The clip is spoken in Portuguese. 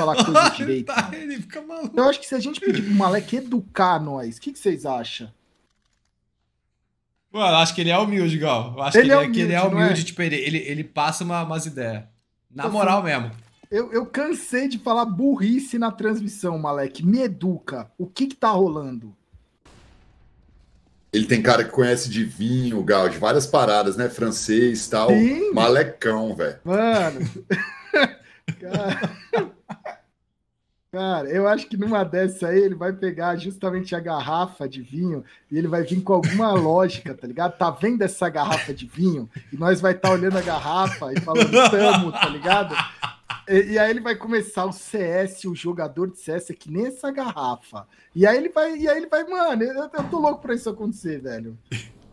falar coisa direito. tá, ele fica maluco. Eu acho que se a gente pedir pro Malek educar nós, o que, que vocês acham? Mano, acho que ele é humilde, Gal. Eu acho ele que, ele é, humilde, é ele é humilde, é? tipo, ele, ele, ele passa uma, umas ideias. Na eu então, moral mesmo. Eu, eu cansei de falar burrice na transmissão, Malek. Me educa. O que que tá rolando? Ele tem cara que conhece de vinho, Gal, de várias paradas, né? Francês e tal. Sim. Malecão, velho. Mano. Cara, eu acho que numa dessa aí ele vai pegar justamente a garrafa de vinho e ele vai vir com alguma lógica, tá ligado? Tá vendo essa garrafa de vinho? E nós vai estar tá olhando a garrafa e falando, tamo, tá ligado? E, e, aí ele vai começar o CS, o jogador de CS é que nem essa garrafa. E aí ele vai, e aí ele vai, mano, eu, eu tô louco pra isso acontecer, velho.